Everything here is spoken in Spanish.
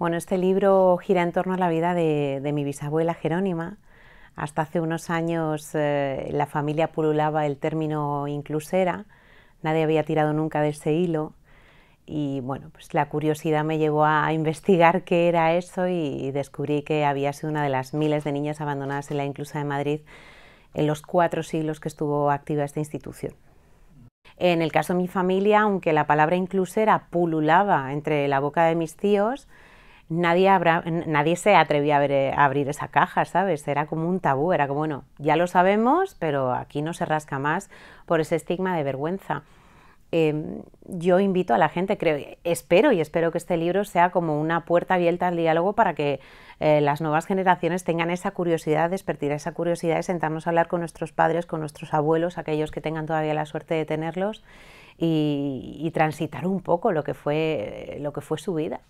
Bueno, este libro gira en torno a la vida de, mi bisabuela Jerónima. Hasta hace unos años eh, la familia pululaba el término inclusera, nadie había tirado nunca de ese hilo y bueno, pues la curiosidad me llevó a investigar qué era eso y, descubrí que había sido una de las miles de niñas abandonadas en la inclusa de Madrid en los cuatro siglos que estuvo activa esta institución. En el caso de mi familia, aunque la palabra inclusera pululaba entre la boca de mis tíos, nadie, se atrevía a, abrir esa caja, ¿sabes? Era como un tabú, era como, bueno, ya lo sabemos, pero aquí no se rasca más por ese estigma de vergüenza. Em, yo invito a la gente, creo, espero y espero que este libro sea como una puerta abierta al diálogo para que eh, las nuevas generaciones tengan esa curiosidad, despertar esa curiosidad de sentarnos a hablar con nuestros padres, con nuestros abuelos, aquellos que tengan todavía la suerte de tenerlos y, y transitar un poco lo que fue, lo que fue su vida.